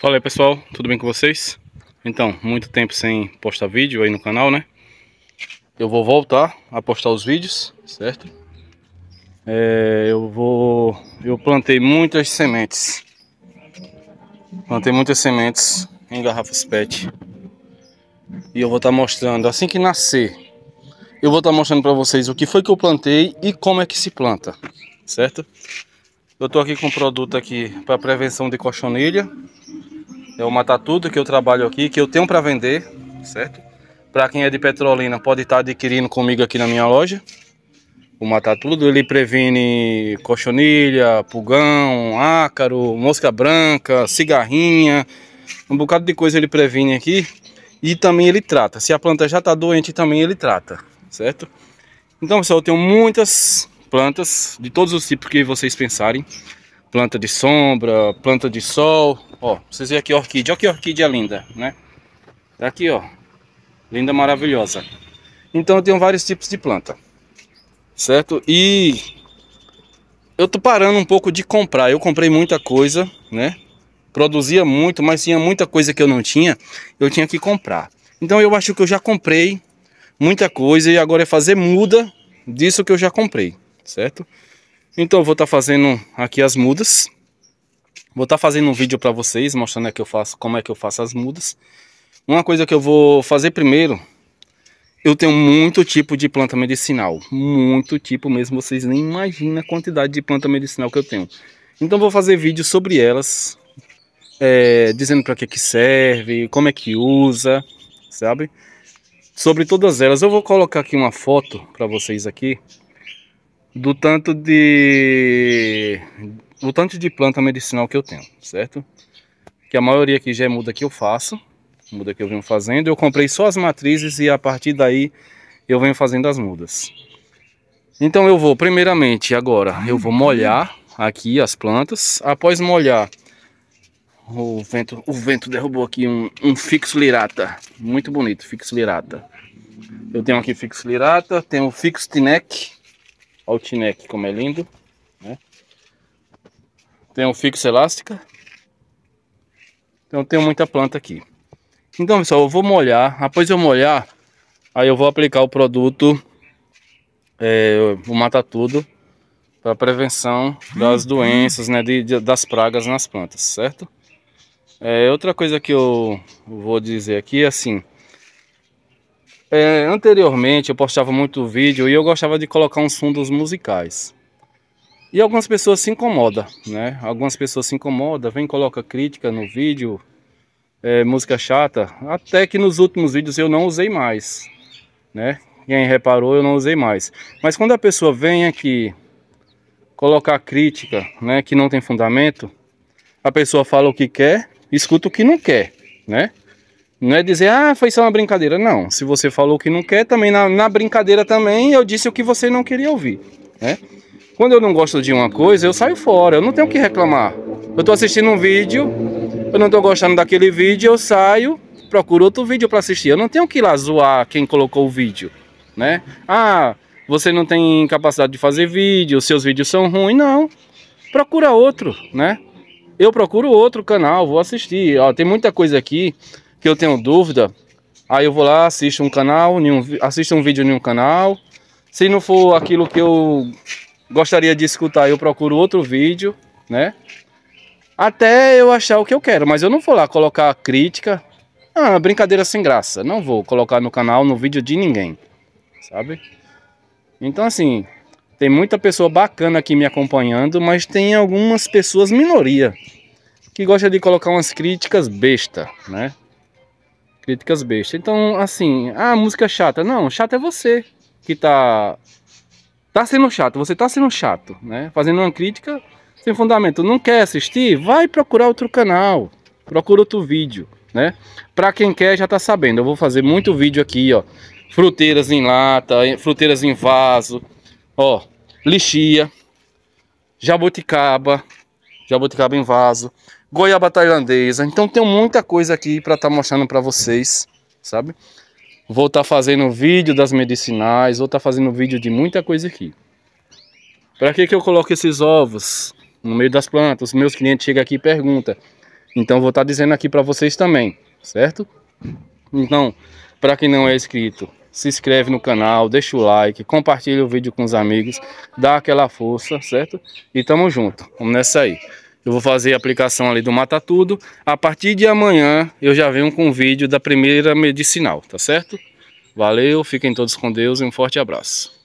Fala aí pessoal, tudo bem com vocês? Então, muito tempo sem postar vídeo aí no canal, né? Eu vou voltar a postar os vídeos, certo? É, eu vou... eu plantei muitas sementes. Plantei muitas sementes em garrafas PET. E eu vou estar tá mostrando, assim que nascer, eu vou estar tá mostrando para vocês o que foi que eu plantei e como é que se planta, certo? Eu tô aqui com um produto aqui para prevenção de cochonilha eu matar tudo que eu trabalho aqui, que eu tenho para vender, certo? Para quem é de Petrolina, pode estar tá adquirindo comigo aqui na minha loja. O matar tudo, ele previne cochonilha, pulgão, ácaro, mosca branca, cigarrinha, um bocado de coisa ele previne aqui e também ele trata. Se a planta já está doente, também ele trata, certo? Então, pessoal, eu tenho muitas plantas de todos os tipos que vocês pensarem. Planta de sombra, planta de sol, Ó, vocês verem aqui a orquídea. Olha que orquídea linda, né? Tá aqui, ó. Linda, maravilhosa. Então eu tenho vários tipos de planta. Certo? E eu tô parando um pouco de comprar. Eu comprei muita coisa, né? Produzia muito, mas tinha muita coisa que eu não tinha. Eu tinha que comprar. Então eu acho que eu já comprei muita coisa e agora é fazer muda disso que eu já comprei, certo? Então eu vou estar tá fazendo aqui as mudas. Vou estar tá fazendo um vídeo para vocês, mostrando é que eu faço, como é que eu faço as mudas. Uma coisa que eu vou fazer primeiro, eu tenho muito tipo de planta medicinal, muito tipo mesmo, vocês nem imaginam a quantidade de planta medicinal que eu tenho. Então vou fazer vídeos sobre elas, é, dizendo para que que serve, como é que usa, sabe? Sobre todas elas, eu vou colocar aqui uma foto para vocês aqui do tanto de o tanto de planta medicinal que eu tenho, certo? Que a maioria aqui já é muda que eu faço, muda que eu venho fazendo. Eu comprei só as matrizes e a partir daí eu venho fazendo as mudas. Então eu vou, primeiramente, agora, eu vou molhar aqui as plantas. Após molhar, o vento, o vento derrubou aqui um, um fixo lirata. Muito bonito, fixo lirata. Eu tenho aqui fixo lirata, tenho fixo tinec. Olha o tinec como é lindo. Tem um fixo elástica. Então tem muita planta aqui. Então pessoal, eu vou molhar. Após eu molhar, aí eu vou aplicar o produto, é, o mata tudo, para prevenção das doenças, né, de, de, das pragas nas plantas, certo? É, outra coisa que eu vou dizer aqui, é assim, é, anteriormente eu postava muito vídeo e eu gostava de colocar uns fundos musicais. E algumas pessoas se incomodam, né? Algumas pessoas se incomodam, vem coloca crítica no vídeo, é, música chata. Até que nos últimos vídeos eu não usei mais, né? Quem reparou eu não usei mais. Mas quando a pessoa vem aqui colocar crítica, né, que não tem fundamento, a pessoa fala o que quer, escuta o que não quer, né? Não é dizer, ah, foi só uma brincadeira. Não, se você falou o que não quer, também na, na brincadeira também eu disse o que você não queria ouvir, né? Quando eu não gosto de uma coisa, eu saio fora, eu não tenho o que reclamar. Eu estou assistindo um vídeo, eu não estou gostando daquele vídeo, eu saio, procuro outro vídeo para assistir. Eu não tenho que ir lá zoar quem colocou o vídeo, né? Ah, você não tem capacidade de fazer vídeo, seus vídeos são ruins. Não, procura outro, né? Eu procuro outro canal, vou assistir. Ó, tem muita coisa aqui que eu tenho dúvida. Aí eu vou lá, assisto um canal, assisto um vídeo em um canal. Se não for aquilo que eu gostaria de escutar, eu procuro outro vídeo, né? Até eu achar o que eu quero, mas eu não vou lá colocar crítica. Ah, brincadeira sem graça. Não vou colocar no canal, no vídeo de ninguém, sabe? Então, assim, tem muita pessoa bacana aqui me acompanhando, mas tem algumas pessoas minoria que gosta de colocar umas críticas besta, né? Críticas besta. Então, assim, ah, música chata. Não, chata é você que tá tá sendo chato, você tá sendo chato, né? Fazendo uma crítica sem fundamento. Não quer assistir? Vai procurar outro canal, procura outro vídeo, né? Para quem quer já tá sabendo, eu vou fazer muito vídeo aqui, ó. Fruteiras em lata, fruteiras em vaso, ó, lixia, jabuticaba, jabuticaba em vaso, goiaba tailandesa. Então tem muita coisa aqui para estar tá mostrando para vocês, sabe? Vou estar tá fazendo vídeo das medicinais, vou estar tá fazendo vídeo de muita coisa aqui. Para que, que eu coloco esses ovos no meio das plantas? Os meus clientes chegam aqui e perguntam. Então vou estar tá dizendo aqui para vocês também, certo? Então, para quem não é inscrito, se inscreve no canal, deixa o like, compartilha o vídeo com os amigos, dá aquela força, certo? E tamo junto, vamos nessa aí. Eu vou fazer a aplicação ali do Mata Tudo. A partir de amanhã eu já venho com o vídeo da primeira medicinal, tá certo? Valeu, fiquem todos com Deus e um forte abraço.